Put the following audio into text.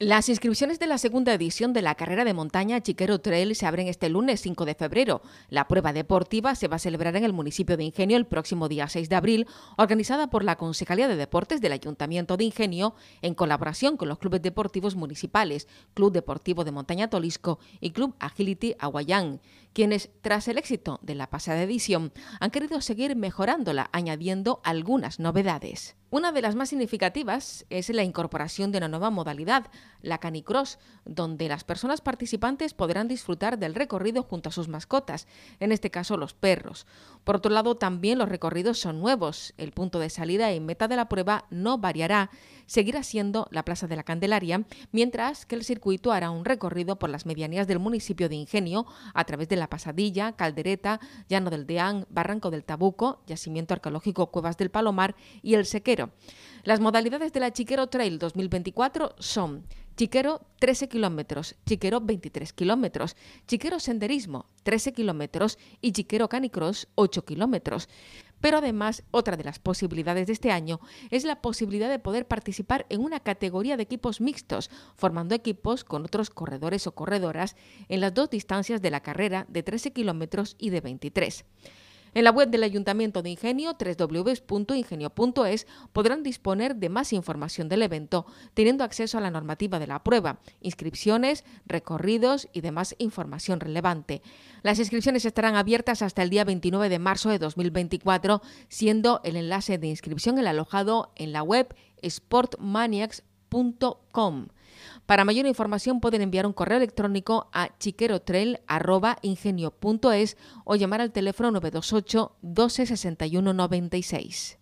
Las inscripciones de la segunda edición de la carrera de montaña Chiquero Trail se abren este lunes 5 de febrero. La prueba deportiva se va a celebrar en el municipio de Ingenio el próximo día 6 de abril, organizada por la Concejalía de Deportes del Ayuntamiento de Ingenio en colaboración con los clubes deportivos municipales, Club Deportivo de Montaña Tolisco y Club Agility Aguayán quienes tras el éxito de la pasada edición han querido seguir mejorándola añadiendo algunas novedades. Una de las más significativas es la incorporación de una nueva modalidad, la Canicross, donde las personas participantes podrán disfrutar del recorrido junto a sus mascotas, en este caso los perros. Por otro lado, también los recorridos son nuevos, el punto de salida y meta de la prueba no variará seguirá siendo la Plaza de la Candelaria, mientras que el circuito hará un recorrido por las medianías del municipio de Ingenio a través de la Pasadilla, Caldereta, Llano del Deán, Barranco del Tabuco, Yacimiento Arqueológico Cuevas del Palomar y El Sequero. Las modalidades de la Chiquero Trail 2024 son Chiquero 13 kilómetros, Chiquero 23 kilómetros, Chiquero Senderismo 13 kilómetros y Chiquero Canicross 8 kilómetros. Pero además, otra de las posibilidades de este año es la posibilidad de poder participar en una categoría de equipos mixtos, formando equipos con otros corredores o corredoras en las dos distancias de la carrera de 13 kilómetros y de 23. En la web del Ayuntamiento de Ingenio, www.ingenio.es, podrán disponer de más información del evento, teniendo acceso a la normativa de la prueba, inscripciones, recorridos y demás información relevante. Las inscripciones estarán abiertas hasta el día 29 de marzo de 2024, siendo el enlace de inscripción el alojado en la web sportmaniacs.com para mayor información pueden enviar un correo electrónico a chiquerotrail.ingenio.es o llamar al teléfono 928 12 96.